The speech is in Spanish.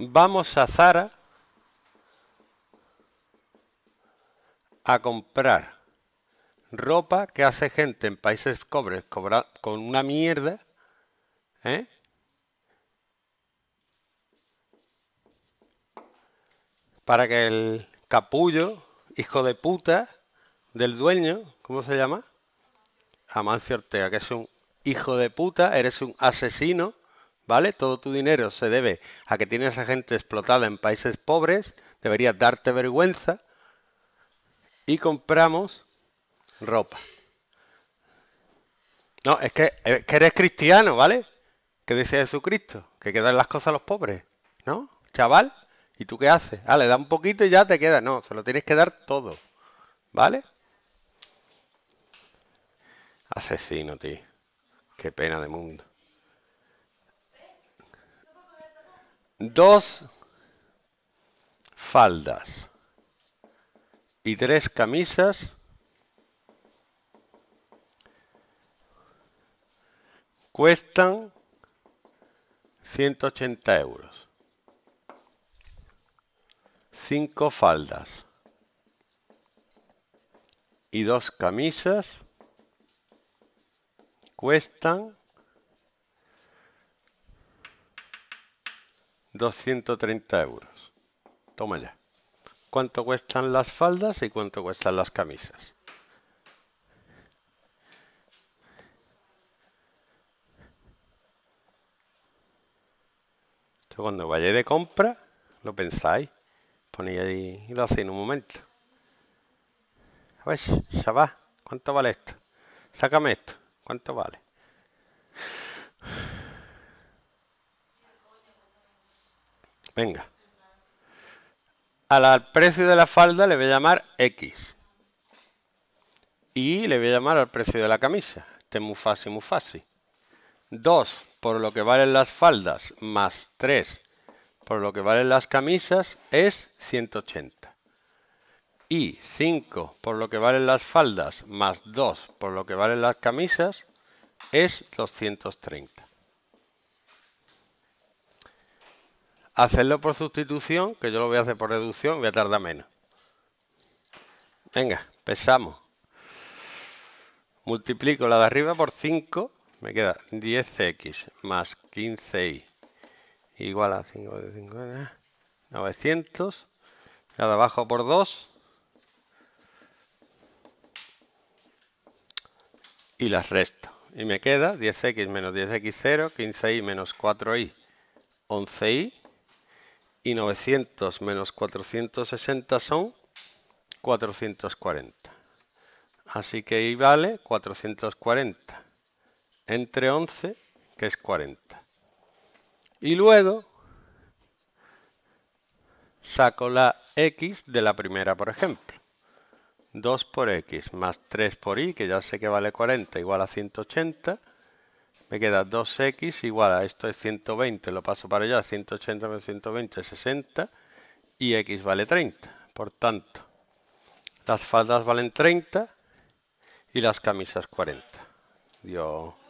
Vamos a Zara a comprar ropa que hace gente en países pobres con una mierda. ¿eh? Para que el capullo, hijo de puta, del dueño, ¿cómo se llama? Amancio Ortega, que es un hijo de puta, eres un asesino, ¿vale? Todo tu dinero se debe a que tienes a gente explotada en países pobres, deberías darte vergüenza y compramos ropa. No, es que, eres cristiano, ¿vale? Que dice Jesucristo, que quedan las cosas a los pobres, ¿no? Chaval, ¿y tú qué haces? Ah, le da un poquito y ya te queda. No, se lo tienes que dar todo, ¿vale? Asesino, tío. Qué pena de mundo. dos faldas y tres camisas cuestan 180 euros. Cinco faldas y dos camisas cuestan 230 euros. Toma ya. ¿Cuánto cuestan las faldas y cuánto cuestan las camisas? cuando vayáis de compra, lo pensáis. Ponéis ahí y lo hacéis en un momento. A ver, ya va. ¿Cuánto vale esto? Sácame esto. ¿Cuánto vale? Venga. Al precio de la falda le voy a llamar X. Y le voy a llamar al precio de la camisa. Este es muy fácil, muy fácil. 2 por lo que valen las faldas más 3 por lo que valen las camisas es 180. Y 5 por lo que valen las faldas más 2 por lo que valen las camisas es 230. Hacerlo por sustitución, que yo lo voy a hacer por reducción, voy a tardar menos. Venga, pesamos. Multiplico la de arriba por 5, me queda 10x más 15y igual a 5 5, 900. La de abajo por 2. Y las resto. Y me queda 10x menos 10x0, 15i menos 4i, 11i y 900 menos 460 son 440. Así que Y vale 440 entre 11, que es 40. Y luego saco la x de la primera, por ejemplo. 2 por x más 3 por y, que ya sé que vale 40, igual a 180, me queda 2x igual a esto es 120, lo paso para allá, 180 menos 120 es 60 y x vale 30. Por tanto, las faldas valen 30 y las camisas 40. dios